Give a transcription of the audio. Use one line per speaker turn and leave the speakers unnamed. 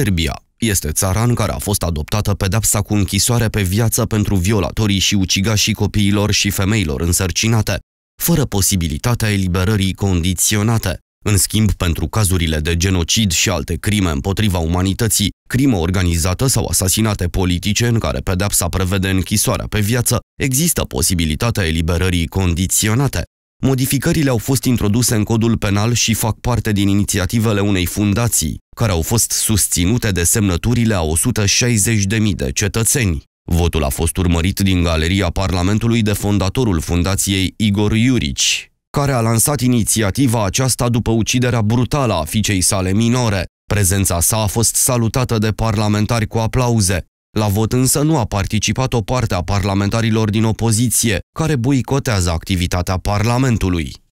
Serbia este țara în care a fost adoptată pedepsa cu închisoare pe viață pentru violatorii și ucigașii copiilor și femeilor însărcinate, fără posibilitatea eliberării condiționate. În schimb, pentru cazurile de genocid și alte crime împotriva umanității, crimă organizată sau asasinate politice în care pedepsa prevede închisoarea pe viață, există posibilitatea eliberării condiționate. Modificările au fost introduse în codul penal și fac parte din inițiativele unei fundații, care au fost susținute de semnăturile a 160.000 de cetățeni. Votul a fost urmărit din galeria Parlamentului de fondatorul Fundației Igor Iurici, care a lansat inițiativa aceasta după uciderea brutală a fiicei sale minore. Prezența sa a fost salutată de parlamentari cu aplauze. La vot însă nu a participat o parte a parlamentarilor din opoziție, care boicotează activitatea Parlamentului.